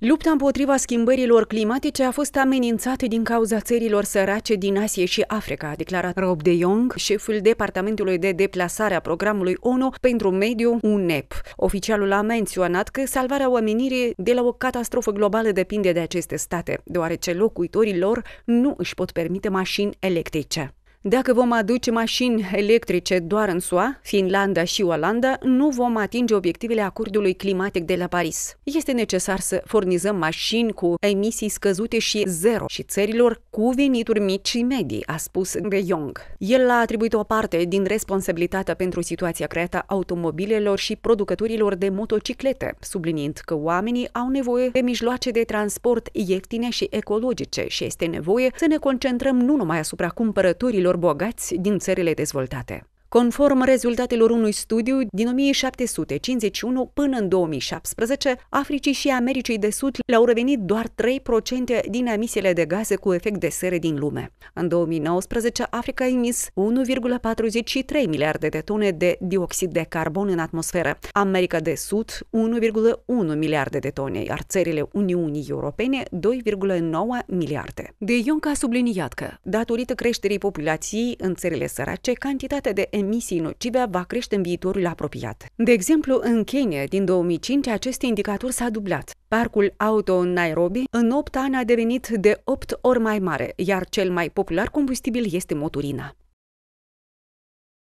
Lupta împotriva schimbărilor climatice a fost amenințată din cauza țărilor sărace din Asie și Africa, a declarat Rob de Jong, șeful Departamentului de Deplasare a Programului ONU pentru Mediu, UNEP. Oficialul a menționat că salvarea omenirii de la o catastrofă globală depinde de aceste state, deoarece locuitorii lor nu își pot permite mașini electrice. Dacă vom aduce mașini electrice doar în SUA, Finlanda și Olanda, nu vom atinge obiectivele acordului climatic de la Paris. Este necesar să furnizăm mașini cu emisii scăzute și zero și țărilor cu venituri mici și medii, a spus De Jong. El a atribuit o parte din responsabilitatea pentru situația creată automobilelor și producătorilor de motociclete, subliniind că oamenii au nevoie de mijloace de transport ieftine și ecologice și este nevoie să ne concentrăm nu numai asupra cumpărăturilor oamenilor bogați din țările dezvoltate. Conform rezultatelor unui studiu din 1751 până în 2017, Africii și Americii de Sud le-au revenit doar 3% din emisiile de gaze cu efect de seră din lume. În 2019, Africa a emis 1,43 miliarde de tone de dioxid de carbon în atmosferă, America de Sud 1,1 miliarde de tone, iar țările Uniunii Europene 2,9 miliarde. De Ionca a subliniat că, datorită creșterii populației în țările sărace, cantitatea de emisii nocive va crește în viitorul apropiat. De exemplu, în Kenya, din 2005, acest indicator s-a dublat. Parcul auto în Nairobi în 8 ani a devenit de 8 ori mai mare, iar cel mai popular combustibil este motorina.